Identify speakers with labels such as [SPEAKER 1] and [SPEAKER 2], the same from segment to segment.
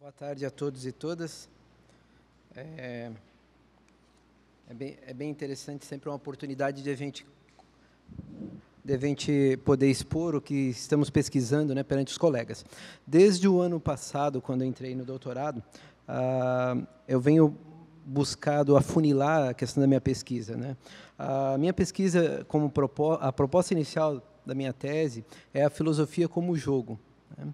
[SPEAKER 1] Boa tarde a todos e todas. É, é, bem, é bem interessante, sempre uma oportunidade de a gente, de a gente poder expor o que estamos pesquisando né, perante os colegas. Desde o ano passado, quando entrei no doutorado, ah, eu venho buscado afunilar a questão da minha pesquisa. Né? A minha pesquisa, como propo, a proposta inicial da minha tese, é a filosofia como jogo. Né?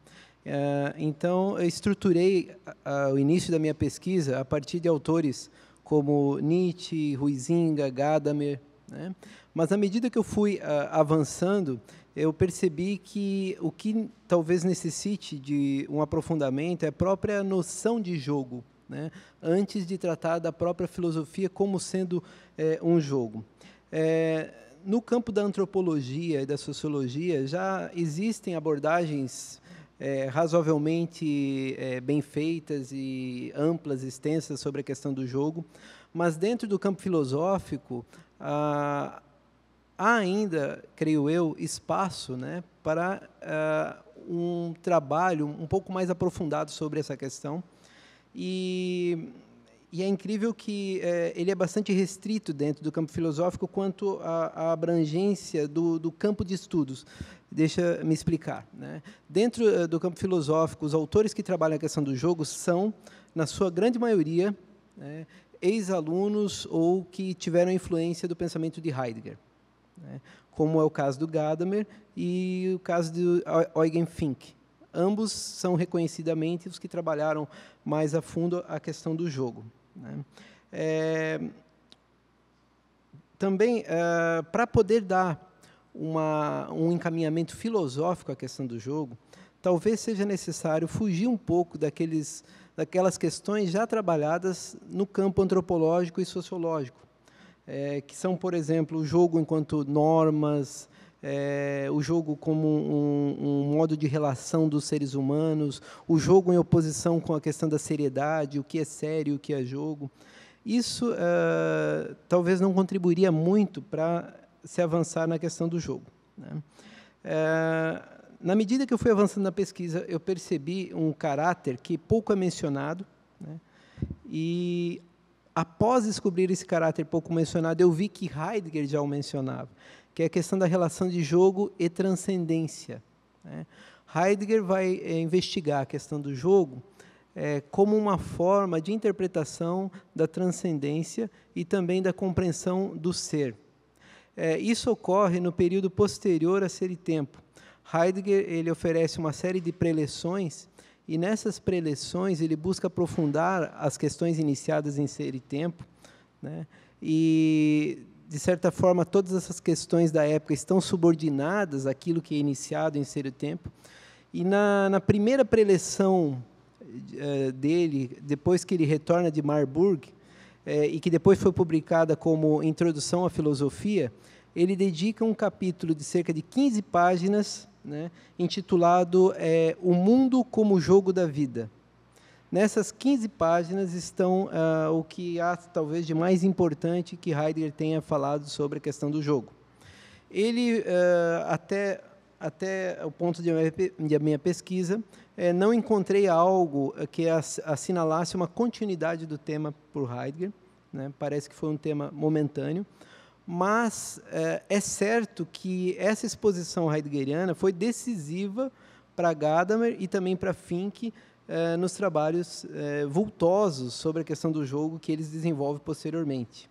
[SPEAKER 1] Eh, então, eu estruturei ah, ah, o início da minha pesquisa a partir de autores como Nietzsche, Huizinga, Gadamer. Né? Mas, à medida que eu fui ah, avançando, eu percebi que o que talvez necessite de um aprofundamento é a própria noção de jogo, né? antes de tratar da própria filosofia como sendo é, um jogo. É, no campo da antropologia e da sociologia já existem abordagens é, razoavelmente é, bem feitas e amplas, extensas sobre a questão do jogo, mas dentro do campo filosófico ah, há ainda, creio eu, espaço né, para ah, um trabalho um pouco mais aprofundado sobre essa questão. E e é incrível que é, ele é bastante restrito dentro do campo filosófico quanto à, à abrangência do, do, campo de estudos. Deixa me explicar. Né? Dentro eh, do campo filosófico, os autores que trabalham a questão do jogo são, na sua grande maioria, né, ex-alunos ou que tiveram influência do pensamento de Heidegger, né? como é o caso do Gadamer e o caso de Eugen Fink. Ambos são reconhecidamente os que trabalharam mais a fundo a questão do jogo. Né? É, também, é, eh, para poder dar uma, um encaminhamento filosófico à questão do jogo, talvez seja necessário fugir um pouco daqueles, daquelas questões já trabalhadas no campo antropológico e sociológico, é, que são, por exemplo, o jogo enquanto normas, é, o jogo como um, um, modo de relação dos seres humanos, o jogo em oposição com a questão da seriedade, o que é sério, o que é jogo. Isso é, talvez não contribuiria muito para se avançar na questão do jogo. Né? É, na medida que eu fui avançando na pesquisa, eu percebi um caráter que pouco é mencionado, né? e após descobrir esse caráter pouco mencionado, eu vi que Heidegger já o mencionava que é a questão da relação de jogo e transcendência. Né? Heidegger vai é, investigar a questão do jogo é, como uma forma de interpretação da transcendência e também da compreensão do ser. É, isso ocorre no período posterior a Ser e Tempo. Heidegger ele oferece uma série de preleções e nessas preleções ele busca aprofundar as questões iniciadas em Ser e Tempo, né? E de certa forma, todas essas questões da época estão subordinadas àquilo que é iniciado em ser tempo. E na, na primeira preleção eh, dele, depois que ele retorna de Marburg, eh, e que depois foi publicada como Introdução à Filosofia, ele dedica um capítulo de cerca de 15 páginas, né, intitulado eh, O Mundo como Jogo da Vida. Nessas 15 páginas estão ah, o que há talvez de mais importante que Heidegger tenha falado sobre a questão do jogo. Ele, ah, até, até o ponto de minha, minha pesquisa, eh, não encontrei algo que assinalasse uma continuidade do tema por Heidegger. Né? Parece que foi um tema momentâneo mas eh, é certo que essa exposição heideggeriana foi decisiva para Gadamer e também para Fink eh, nos trabalhos eh, vultosos sobre a questão do jogo que eles desenvolvem posteriormente.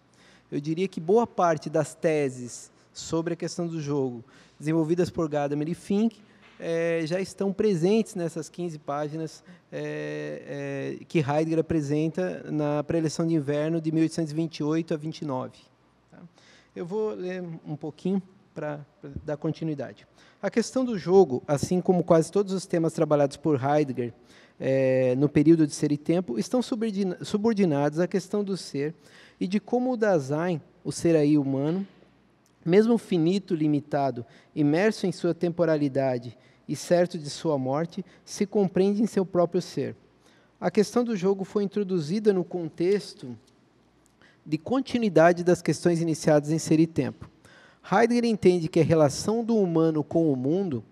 [SPEAKER 1] Eu diria que boa parte das teses sobre a questão do jogo desenvolvidas por Gadamer e Fink eh, já estão presentes nessas 15 páginas eh, que Heidegger apresenta na preleção de inverno de 1828 a 29. Tá? Eu vou ler um pouquinho para dar continuidade. A questão do jogo, assim como quase todos os temas trabalhados por Heidegger, é, no período de ser e tempo, estão subordinados à questão do ser e de como o Dasein, o ser aí humano, mesmo finito, limitado, imerso em sua temporalidade e certo de sua morte, se compreende em seu próprio ser. A questão do jogo foi introduzida no contexto de continuidade das questões iniciadas em Ser e Tempo. Heidegger entende que a relação do humano com o mundo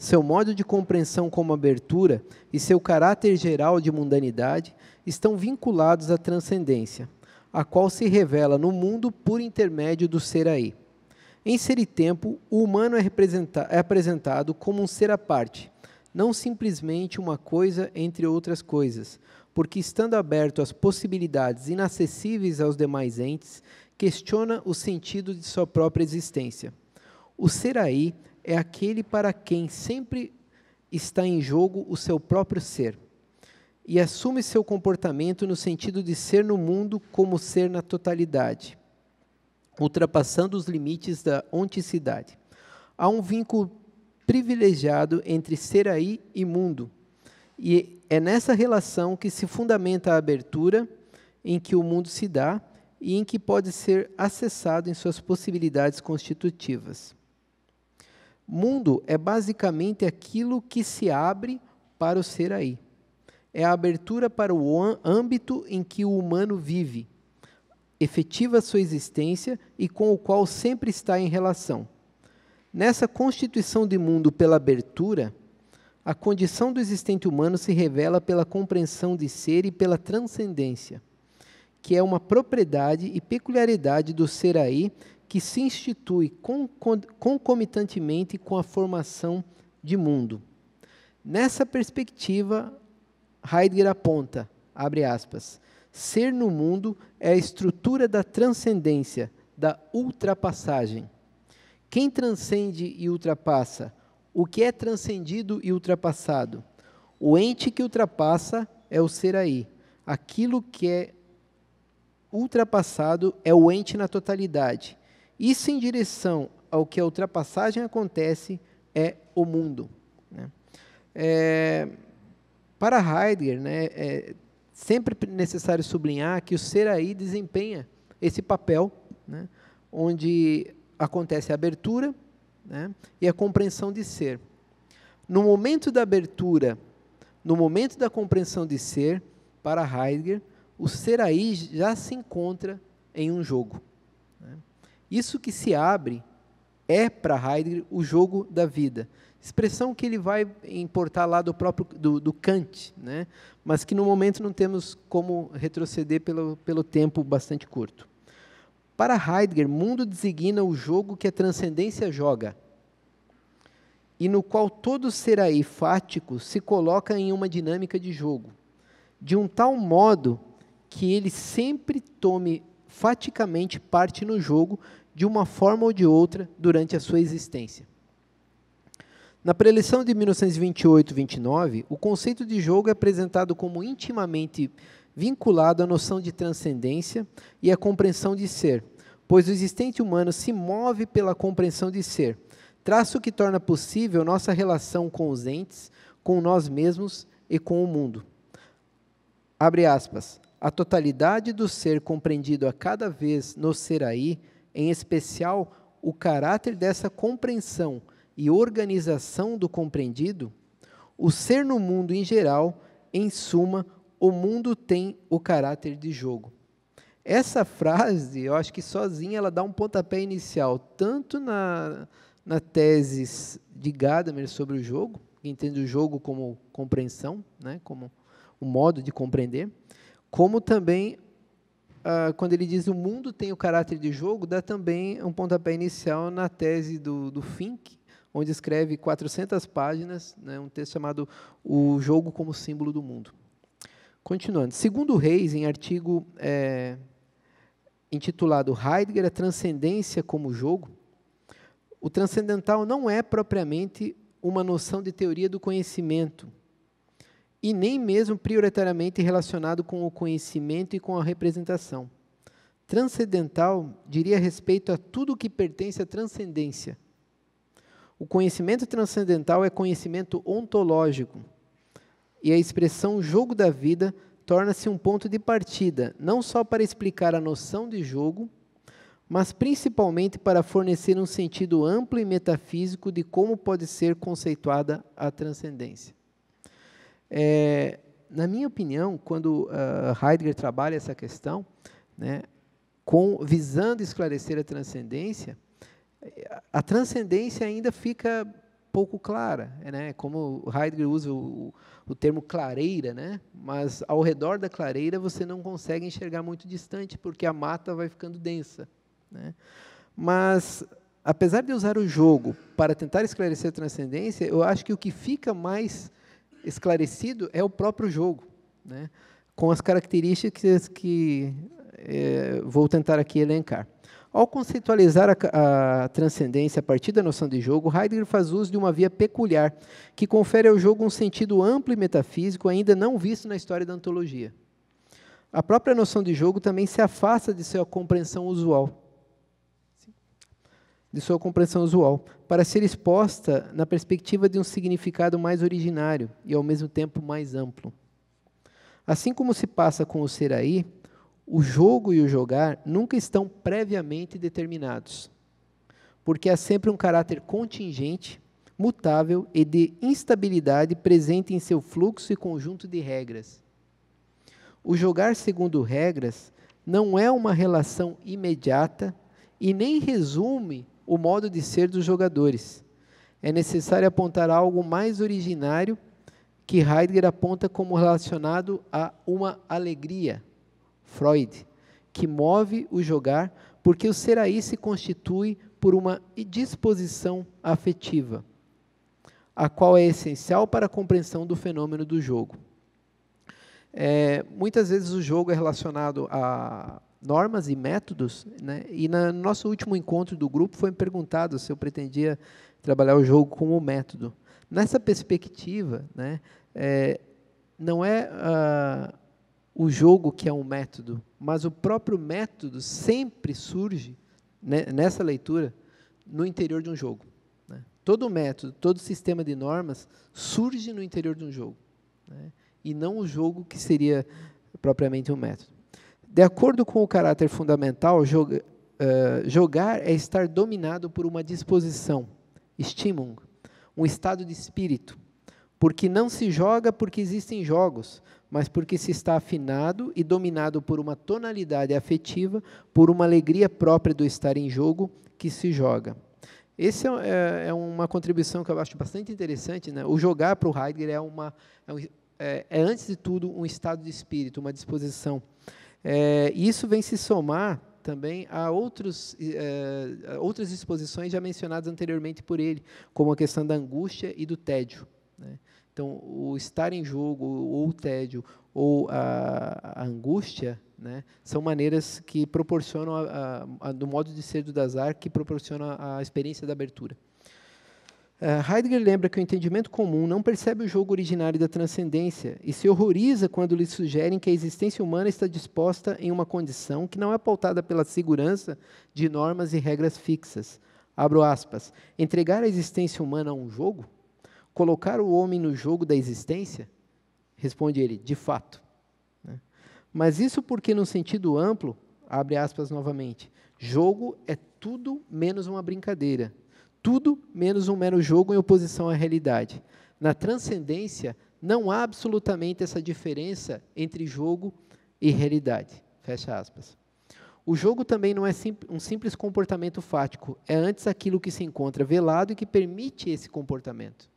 [SPEAKER 1] seu modo de compreensão como abertura e seu caráter geral de mundanidade estão vinculados à transcendência, a qual se revela no mundo por intermédio do ser aí. Em ser e tempo, o humano é, é apresentado como um ser à parte, não simplesmente uma coisa entre outras coisas, porque estando aberto às possibilidades inacessíveis aos demais entes, questiona o sentido de sua própria existência. O ser aí é aquele para quem sempre está em jogo o seu próprio ser e assume seu comportamento no sentido de ser no mundo como ser na totalidade, ultrapassando os limites da onticidade. Há um vínculo privilegiado entre ser aí e mundo, e é nessa relação que se fundamenta a abertura em que o mundo se dá e em que pode ser acessado em suas possibilidades constitutivas. Mundo é basicamente aquilo que se abre para o ser aí. É a abertura para o âmbito em que o humano vive, efetiva sua existência e com o qual sempre está em relação. Nessa constituição de mundo pela abertura, a condição do existente humano se revela pela compreensão de ser e pela transcendência, que é uma propriedade e peculiaridade do ser aí que se institui concomitantemente com a formação de mundo. Nessa perspectiva, Heidegger aponta, abre aspas, ser no mundo é a estrutura da transcendência, da ultrapassagem. Quem transcende e ultrapassa? O que é transcendido e ultrapassado? O ente que ultrapassa é o ser aí. Aquilo que é ultrapassado é o ente na totalidade. Isso em direção ao que a ultrapassagem acontece é o mundo. Né? É, para Heidegger, né, é sempre necessário sublinhar que o ser aí desempenha esse papel, né, onde acontece a abertura né, e a compreensão de ser. No momento da abertura, no momento da compreensão de ser, para Heidegger, o ser aí já se encontra em um jogo. Isso que se abre é, para Heidegger, o jogo da vida. Expressão que ele vai importar lá do próprio do, do Kant, né? mas que no momento não temos como retroceder pelo, pelo tempo bastante curto. Para Heidegger, mundo designa o jogo que a transcendência joga, e no qual todo ser aí fático se coloca em uma dinâmica de jogo, de um tal modo que ele sempre tome faticamente parte no jogo, de uma forma ou de outra durante a sua existência. Na preleção de 1928-29, o conceito de jogo é apresentado como intimamente vinculado à noção de transcendência e à compreensão de ser, pois o existente humano se move pela compreensão de ser, traço que torna possível nossa relação com os entes, com nós mesmos e com o mundo. Abre aspas. A totalidade do ser compreendido a cada vez no ser aí em especial o caráter dessa compreensão e organização do compreendido, o ser no mundo em geral, em suma, o mundo tem o caráter de jogo. Essa frase, eu acho que sozinha ela dá um pontapé inicial, tanto na, na tese de Gadamer sobre o jogo, que entende o jogo como compreensão, né, como o um modo de compreender, como também uh, quando ele diz o mundo tem o caráter de jogo, dá também um pontapé inicial na tese do, do Fink, onde escreve 400 páginas, né, um texto chamado O Jogo como Símbolo do Mundo. Continuando, segundo Reis, em artigo é, intitulado Heidegger, a transcendência como jogo, o transcendental não é propriamente uma noção de teoria do conhecimento, e nem mesmo prioritariamente relacionado com o conhecimento e com a representação. Transcendental diria respeito a tudo que pertence à transcendência. O conhecimento transcendental é conhecimento ontológico, e a expressão jogo da vida torna-se um ponto de partida, não só para explicar a noção de jogo, mas principalmente para fornecer um sentido amplo e metafísico de como pode ser conceituada a transcendência. É, na minha opinião, quando uh, Heidegger trabalha essa questão, né, com, visando esclarecer a transcendência, a transcendência ainda fica pouco clara, né? Como Heidegger usa o, o, termo clareira, né? Mas ao redor da clareira você não consegue enxergar muito distante porque a mata vai ficando densa, né? Mas apesar de usar o jogo para tentar esclarecer a transcendência, eu acho que o que fica mais esclarecido é o próprio jogo, né? com as características que é, vou tentar aqui elencar. Ao conceitualizar a, a, transcendência a partir da noção de jogo, Heidegger faz uso de uma via peculiar, que confere ao jogo um sentido amplo e metafísico ainda não visto na história da antologia. A própria noção de jogo também se afasta de sua compreensão usual de sua compreensão usual, para ser exposta na perspectiva de um significado mais originário e ao mesmo tempo mais amplo. Assim como se passa com o ser aí, o jogo e o jogar nunca estão previamente determinados, porque há sempre um caráter contingente, mutável e de instabilidade presente em seu fluxo e conjunto de regras. O jogar segundo regras não é uma relação imediata e nem resume o modo de ser dos jogadores. É necessário apontar algo mais originário que Heidegger aponta como relacionado a uma alegria, Freud, que move o jogar, porque o ser aí se constitui por uma disposição afetiva, a qual é essencial para a compreensão do fenômeno do jogo. É, muitas vezes o jogo é relacionado a, normas e métodos. Né? E na, no nosso último encontro do grupo foi me perguntado se eu pretendia trabalhar o jogo como método. Nessa perspectiva, né, é, não é uh, o jogo que é um método, mas o próprio método sempre surge né, nessa leitura no interior de um jogo. Né? Todo método, todo sistema de normas surge no interior de um jogo, né? e não o jogo que seria propriamente um método. De acordo com o caráter fundamental, joga, uh, jogar é estar dominado por uma disposição, estímulo, um estado de espírito. Porque não se joga porque existem jogos, mas porque se está afinado e dominado por uma tonalidade afetiva, por uma alegria própria do estar em jogo que se joga. Essa é, é, é, uma contribuição que eu acho bastante interessante. Né? O jogar para o Heidegger é, uma, é, é, é, antes de tudo, um estado de espírito, uma disposição. É, isso vem se somar também a, outros, é, outras exposições já mencionadas anteriormente por ele, como a questão da angústia e do tédio. Né? Então, o estar em jogo, ou o tédio, ou a, a angústia, né, são maneiras que proporcionam, a, a, do modo de ser do Dazar, que proporcionam a experiência da abertura. Uh, Heidegger lembra que o entendimento comum não percebe o jogo originário da transcendência e se horroriza quando lhe sugerem que a existência humana está disposta em uma condição que não é pautada pela segurança de normas e regras fixas. Abro aspas. Entregar a existência humana a um jogo? Colocar o homem no jogo da existência? Responde ele, de fato. Né? Mas isso porque, num sentido amplo, abre aspas novamente, jogo é tudo menos uma brincadeira tudo menos um mero jogo em oposição à realidade. Na transcendência, não há absolutamente essa diferença entre jogo e realidade. Fecha aspas. O jogo também não é sim, um simples comportamento fático, é antes aquilo que se encontra velado e que permite esse comportamento.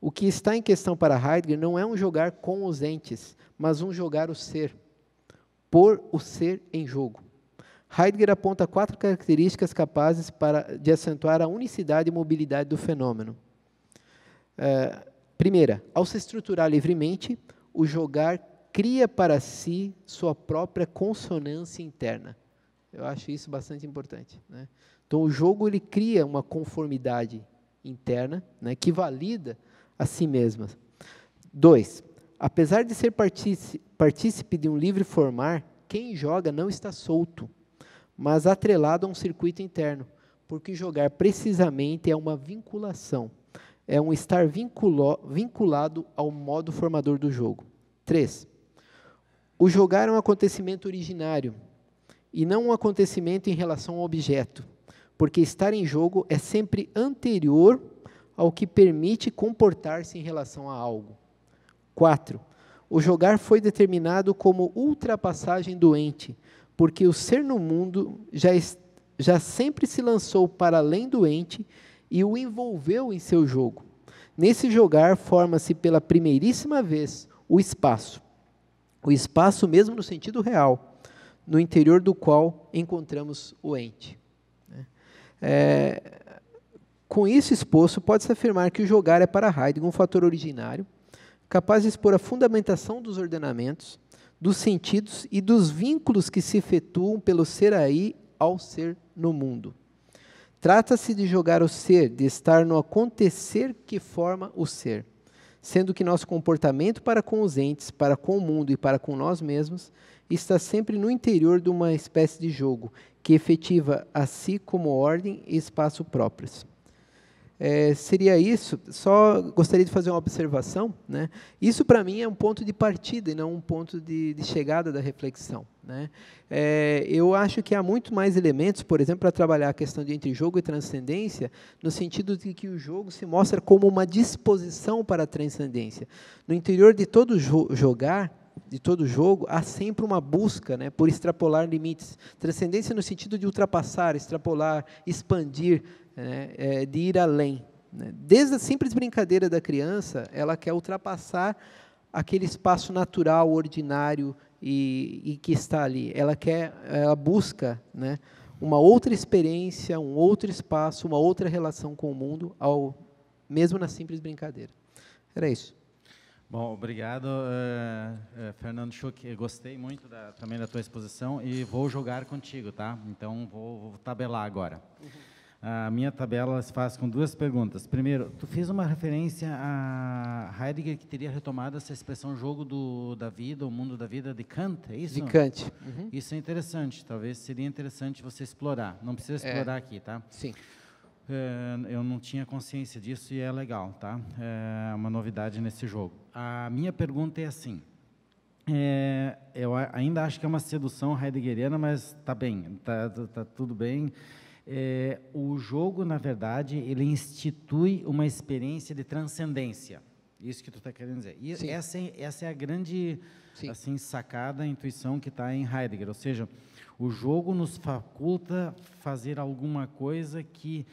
[SPEAKER 1] O que está em questão para Heidegger não é um jogar com os entes, mas um jogar o ser, pôr o ser em jogo. Heidegger aponta quatro características capazes para, de acentuar a unicidade e mobilidade do fenômeno. É, primeira, ao se estruturar livremente, o jogar cria para si sua própria consonância interna. Eu acho isso bastante importante. Né? Então, o jogo ele cria uma conformidade interna né, que valida a si mesma. Dois, apesar de ser partícipe de um livre formar, quem joga não está solto mas atrelado a um circuito interno, porque jogar precisamente é uma vinculação, é um estar vinculo, vinculado ao modo formador do jogo. 3. O jogar é um acontecimento originário e não um acontecimento em relação ao objeto, porque estar em jogo é sempre anterior ao que permite comportar-se em relação a algo. 4. O jogar foi determinado como ultrapassagem doente, porque o ser no mundo já, já sempre se lançou para além do ente e o envolveu em seu jogo. Nesse jogar forma-se pela primeiríssima vez o espaço. O espaço mesmo no sentido real, no interior do qual encontramos o ente. Né? É, com isso exposto, pode-se afirmar que o jogar é para Heidegger um fator originário, capaz de expor a fundamentação dos ordenamentos, dos sentidos e dos vínculos que se efetuam pelo ser aí ao ser no mundo. Trata-se de jogar o ser, de estar no acontecer que forma o ser, sendo que nosso comportamento para com os entes, para com o mundo e para com nós mesmos está sempre no interior de uma espécie de jogo que efetiva a si como ordem e espaço próprios é, seria isso. Só gostaria de fazer uma observação. Né? Isso, para mim, é um ponto de partida e não um ponto de, de chegada da reflexão. Né? É, eu acho que há muito mais elementos, por exemplo, para trabalhar a questão de entre jogo e transcendência, no sentido de que o jogo se mostra como uma disposição para a transcendência. No interior de todo jo jogar, de todo jogo, há sempre uma busca né, por extrapolar limites. Transcendência no sentido de ultrapassar, extrapolar, expandir, né, é, de ir além. Né. Desde a simples brincadeira da criança, ela quer ultrapassar aquele espaço natural, ordinário e, e que está ali. Ela quer, ela busca né, uma outra experiência, um outro espaço, uma outra relação com o mundo, ao, mesmo na simples brincadeira.
[SPEAKER 2] Era isso. Bom, obrigado, uh, uh, Fernando Schuch. Eu gostei muito da, também da tua exposição e vou jogar contigo, tá? Então, vou, vou tabelar agora. Uhum. A minha tabela se faz com duas perguntas. Primeiro, tu fez uma referência a Heidegger que teria retomado essa expressão jogo do, da vida, o mundo da vida de Kant, é isso? De Kant. Uhum. uhum. Isso é interessante, talvez seria interessante você explorar. Não precisa é. explorar é. aqui, tá? Sim eh, eu não tinha consciência disso e é legal, tá? É uma novidade nesse jogo a minha pergunta é assim. É, eu ainda acho que é uma sedução heideggeriana, mas está bem, tá, tá, tá tudo bem. É, o jogo, na verdade, ele institui uma experiência de transcendência. Isso que tu está querendo dizer. E essa, essa é a grande assim sacada, a intuição que está em Heidegger. Ou seja, o jogo nos faculta fazer alguma coisa que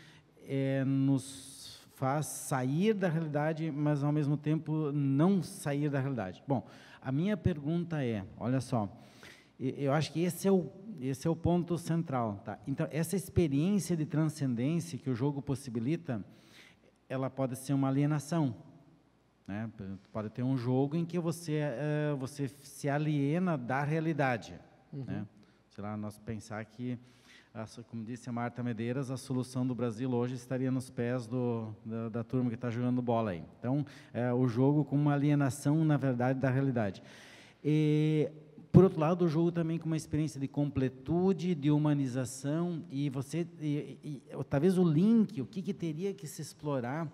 [SPEAKER 2] é, nos faz sair da realidade, mas ao mesmo tempo não sair da realidade. Bom, a minha pergunta é, olha só, eu acho que esse é o esse é o ponto central, tá? Então essa experiência de transcendência que o jogo possibilita, ela pode ser uma alienação, né? Pode ter um jogo em que você eh, você se aliena da realidade, uhum. né? Sei lá, nós pensar que como disse a Marta Medeiras, a solução do Brasil hoje estaria nos pés do, da, da turma que está jogando bola aí. Então, é, o jogo com uma alienação, na verdade, da realidade. E, por outro lado, o jogo também com uma experiência de completude, de humanização, e você, e, e, talvez o link, o que, que teria que se explorar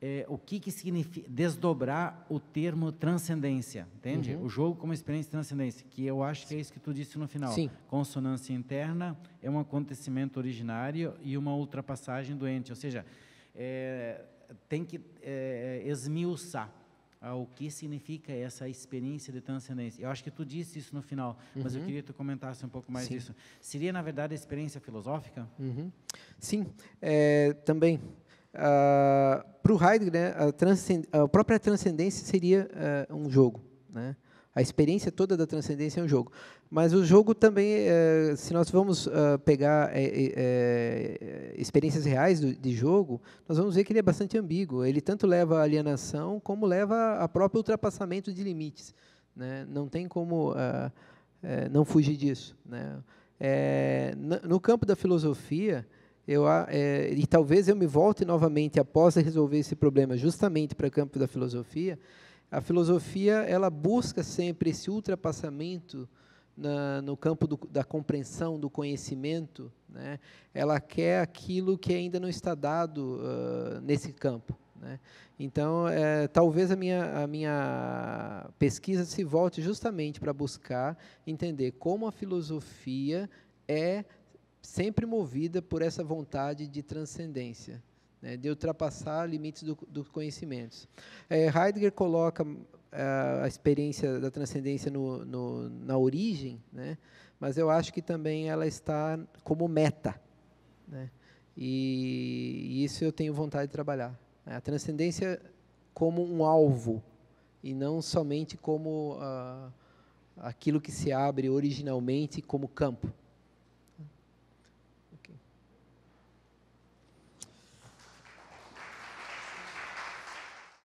[SPEAKER 2] é, o que, que significa desdobrar o termo transcendência, entende? Uhum. O jogo como experiência de transcendência, que eu acho que é isso que tu disse no final. Sim. Consonância interna é um acontecimento originário e uma ultrapassagem doente ou seja, é, tem que é, esmiuçar ah, o que significa essa experiência de transcendência. Eu acho que tu disse isso no final, uhum. mas eu uhum. queria que tu comentasse um pouco mais disso. Seria, na verdade, a experiência filosófica? Uhum.
[SPEAKER 1] Sim, é, Também. Uh, ah, para o Heidegger, né, a, transcend, a, própria transcendência seria uh, um jogo. Né? A experiência toda da transcendência é um jogo. Mas o jogo também, uh, se nós vamos ah, pegar eh, eh, experiências reais do, de jogo, nós vamos ver que ele é bastante ambíguo. Ele tanto leva à alienação, como leva a próprio ultrapassamento de limites. Né? Não tem como não fugir disso. Né? É, no campo da filosofia, eu, é, e talvez eu me volte novamente após resolver esse problema, justamente para o campo da filosofia, a filosofia ela busca sempre esse ultrapassamento na, no campo do, da compreensão, do conhecimento. Né? Ela quer aquilo que ainda não está dado uh, nesse campo. Né? Então, é, talvez a minha, a minha pesquisa se volte justamente para buscar entender como a filosofia é sempre movida por essa vontade de transcendência, né, de ultrapassar limites dos do conhecimentos. É, Heidegger coloca a, é, a experiência da transcendência no, no, na origem, né, mas eu acho que também ela está como meta. Né, e, e isso eu tenho vontade de trabalhar. Né. A transcendência como um alvo e não somente como uh, aquilo que se abre originalmente como campo.